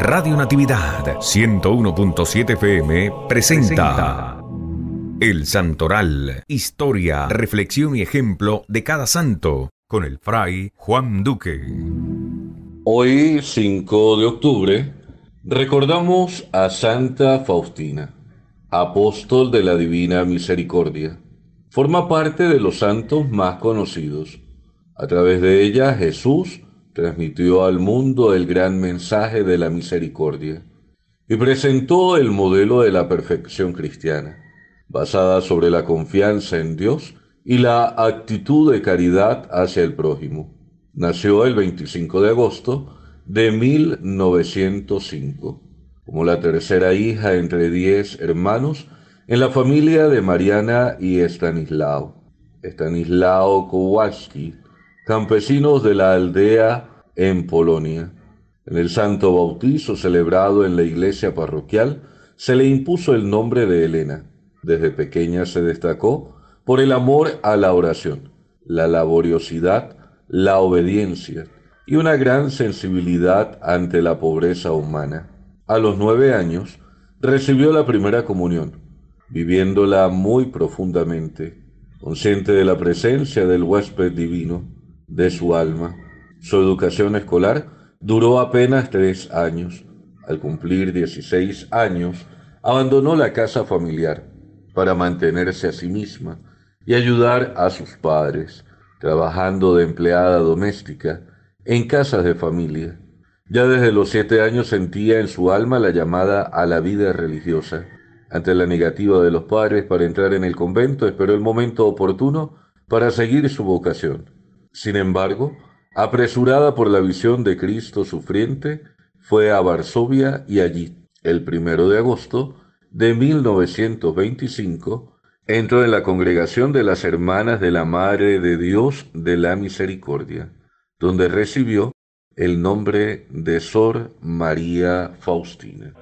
Radio Natividad 101.7 FM presenta El Santoral, historia, reflexión y ejemplo de cada santo, con el fray Juan Duque. Hoy, 5 de octubre, recordamos a Santa Faustina, apóstol de la Divina Misericordia. Forma parte de los santos más conocidos. A través de ella Jesús transmitió al mundo el gran mensaje de la misericordia y presentó el modelo de la perfección cristiana, basada sobre la confianza en Dios y la actitud de caridad hacia el prójimo. Nació el 25 de agosto de 1905, como la tercera hija entre diez hermanos en la familia de Mariana y Estanislao. Estanislao Kowalski, campesinos de la aldea en Polonia. En el santo bautizo celebrado en la iglesia parroquial se le impuso el nombre de Elena. Desde pequeña se destacó por el amor a la oración, la laboriosidad, la obediencia y una gran sensibilidad ante la pobreza humana. A los nueve años recibió la primera comunión, viviéndola muy profundamente, consciente de la presencia del huésped divino, de su alma su educación escolar duró apenas tres años. Al cumplir 16 años, abandonó la casa familiar para mantenerse a sí misma y ayudar a sus padres, trabajando de empleada doméstica en casas de familia. Ya desde los siete años sentía en su alma la llamada a la vida religiosa. Ante la negativa de los padres para entrar en el convento, esperó el momento oportuno para seguir su vocación. Sin embargo, Apresurada por la visión de Cristo sufriente, fue a Varsovia y allí, el primero de agosto de 1925, entró en la congregación de las Hermanas de la Madre de Dios de la Misericordia, donde recibió el nombre de Sor María Faustina.